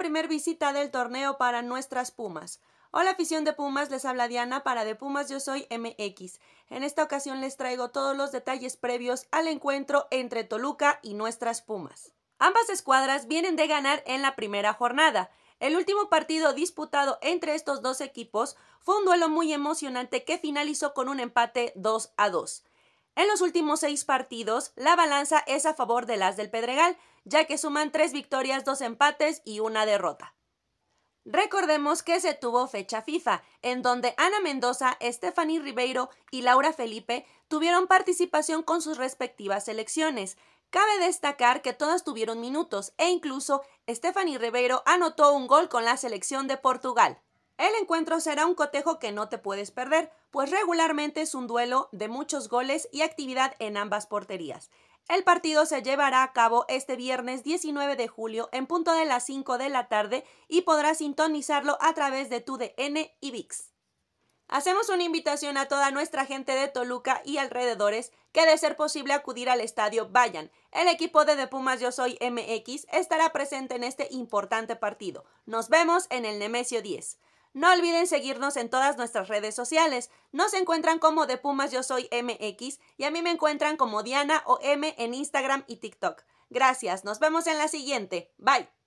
primer visita del torneo para nuestras Pumas. Hola afición de Pumas, les habla Diana para De Pumas Yo Soy MX. En esta ocasión les traigo todos los detalles previos al encuentro entre Toluca y nuestras Pumas. Ambas escuadras vienen de ganar en la primera jornada. El último partido disputado entre estos dos equipos fue un duelo muy emocionante que finalizó con un empate 2 a 2. En los últimos seis partidos, la balanza es a favor de las del Pedregal, ya que suman tres victorias, dos empates y una derrota. Recordemos que se tuvo fecha FIFA, en donde Ana Mendoza, Stephanie Ribeiro y Laura Felipe tuvieron participación con sus respectivas selecciones. Cabe destacar que todas tuvieron minutos e incluso Stephanie Ribeiro anotó un gol con la selección de Portugal. El encuentro será un cotejo que no te puedes perder, pues regularmente es un duelo de muchos goles y actividad en ambas porterías. El partido se llevará a cabo este viernes 19 de julio en punto de las 5 de la tarde y podrás sintonizarlo a través de tu DN y VIX. Hacemos una invitación a toda nuestra gente de Toluca y alrededores que de ser posible acudir al estadio vayan. El equipo de De Pumas Yo Soy MX estará presente en este importante partido. Nos vemos en el Nemesio 10. No olviden seguirnos en todas nuestras redes sociales. Nos encuentran como de Pumas Yo Soy MX y a mí me encuentran como Diana o M en Instagram y TikTok. Gracias, nos vemos en la siguiente. Bye.